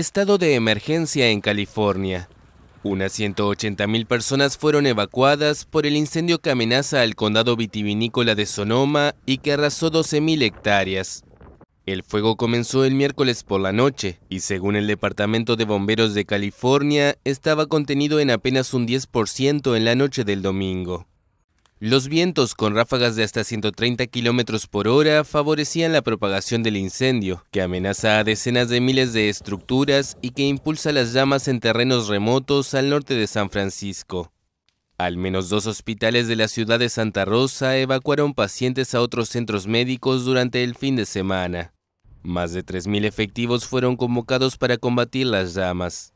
Estado de emergencia en California. Unas 180.000 personas fueron evacuadas por el incendio que amenaza al condado vitivinícola de Sonoma y que arrasó 12.000 hectáreas. El fuego comenzó el miércoles por la noche y según el Departamento de Bomberos de California estaba contenido en apenas un 10% en la noche del domingo. Los vientos con ráfagas de hasta 130 kilómetros por hora favorecían la propagación del incendio, que amenaza a decenas de miles de estructuras y que impulsa las llamas en terrenos remotos al norte de San Francisco. Al menos dos hospitales de la ciudad de Santa Rosa evacuaron pacientes a otros centros médicos durante el fin de semana. Más de 3.000 efectivos fueron convocados para combatir las llamas.